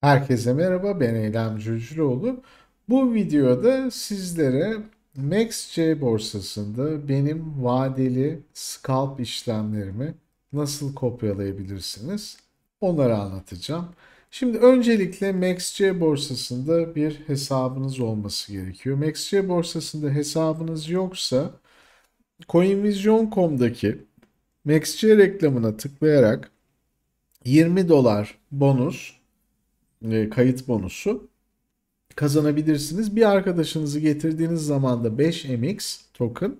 Herkese merhaba ben Eylem Cücüloğlu. Bu videoda sizlere MaxC borsasında benim vadeli scalp işlemlerimi nasıl kopyalayabilirsiniz onları anlatacağım. Şimdi öncelikle MaxC borsasında bir hesabınız olması gerekiyor. MaxC borsasında hesabınız yoksa coinvision.com'daki MaxC reklamına tıklayarak 20 dolar bonus e, kayıt bonusu kazanabilirsiniz. Bir arkadaşınızı getirdiğiniz zaman da 5MX token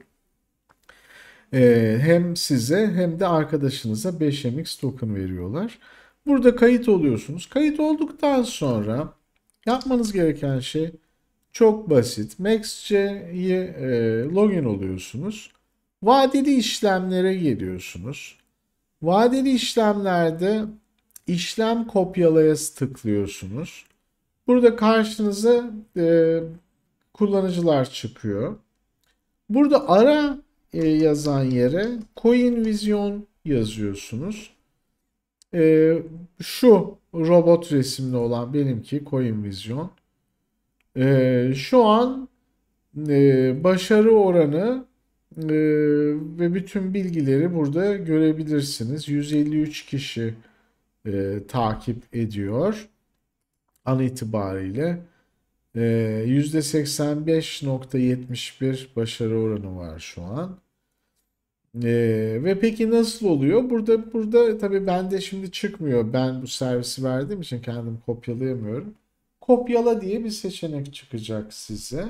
e, hem size hem de arkadaşınıza 5MX token veriyorlar. Burada kayıt oluyorsunuz. Kayıt olduktan sonra yapmanız gereken şey çok basit. Maxc'ye e, login oluyorsunuz. Vadeli işlemlere geliyorsunuz. Vadeli işlemlerde işlem kopyalaya tıklıyorsunuz. Burada karşınıza e, kullanıcılar çıkıyor. Burada ara e, yazan yere coin vision yazıyorsunuz. E, şu robot resimli olan benimki coin vision. E, şu an e, başarı oranı e, ve bütün bilgileri burada görebilirsiniz. 153 kişi e, takip ediyor. An itibariyle e, %85.71 başarı oranı var şu an. E, ve peki nasıl oluyor? Burada burada tabii bende şimdi çıkmıyor. Ben bu servisi verdiğim için kendim kopyalayamıyorum. Kopyala diye bir seçenek çıkacak size.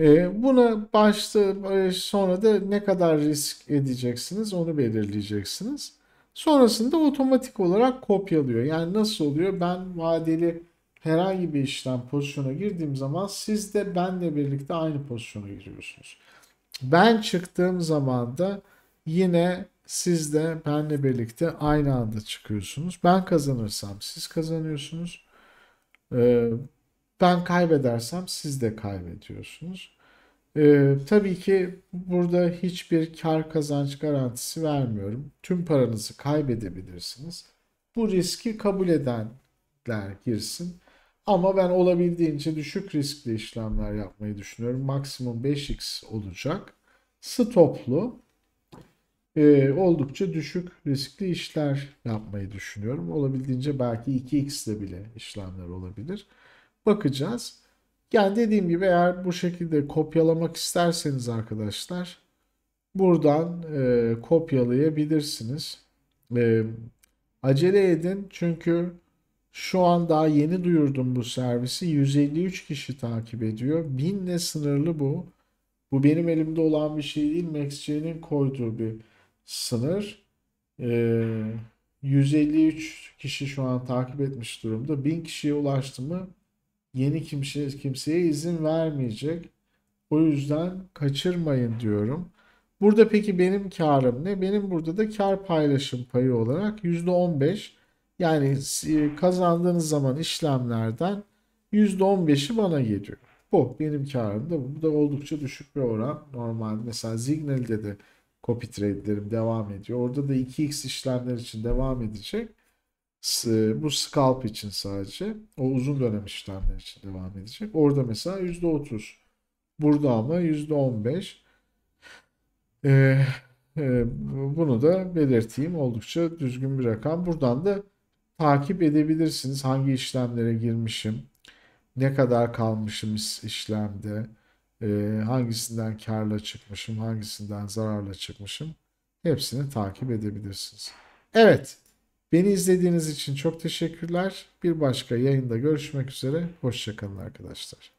E, buna başta e, sonra da ne kadar risk edeceksiniz onu belirleyeceksiniz. Sonrasında otomatik olarak kopyalıyor. Yani nasıl oluyor? Ben vadeli herhangi bir işlem pozisyona girdiğim zaman siz de benle birlikte aynı pozisyona giriyorsunuz. Ben çıktığım zaman da yine siz de benle birlikte aynı anda çıkıyorsunuz. Ben kazanırsam siz kazanıyorsunuz. Ee, ben kaybedersem siz de kaybediyorsunuz. Ee, tabii ki burada hiçbir kar kazanç garantisi vermiyorum. Tüm paranızı kaybedebilirsiniz. Bu riski kabul edenler girsin. Ama ben olabildiğince düşük riskli işlemler yapmayı düşünüyorum. Maksimum 5x olacak. Stoplu e, oldukça düşük riskli işler yapmayı düşünüyorum. Olabildiğince belki 2x ile bile işlemler olabilir. Bakacağız. Yani dediğim gibi eğer bu şekilde kopyalamak isterseniz arkadaşlar buradan e, kopyalayabilirsiniz. E, acele edin çünkü şu an daha yeni duyurdum bu servisi. 153 kişi takip ediyor. 1000 ne sınırlı bu. Bu benim elimde olan bir şey değil. MaxJ'nin koyduğu bir sınır. E, 153 kişi şu an takip etmiş durumda. 1000 kişiye ulaştı mı yeni kimse, kimseye izin vermeyecek. O yüzden kaçırmayın diyorum. Burada peki benim karım ne? Benim burada da kar paylaşım payı olarak %15 yani e, kazandığınız zaman işlemlerden %15'i bana geliyor. Bu benim karım da bu da oldukça düşük bir oran. Normal mesela Signal'de de copy trade'lerim devam ediyor. Orada da 2x işlemler için devam edecek bu scalp için sadece o uzun dönem işlemler için devam edecek. Orada mesela yüzde otuz Burada ama yüzde on beş ee, e, bunu da belirteyim. Oldukça düzgün bir rakam. Buradan da takip edebilirsiniz. Hangi işlemlere girmişim, ne kadar kalmışım işlemde, e, hangisinden karla çıkmışım, hangisinden zararla çıkmışım. Hepsini takip edebilirsiniz. Evet. Beni izlediğiniz için çok teşekkürler. Bir başka yayında görüşmek üzere. Hoşçakalın arkadaşlar.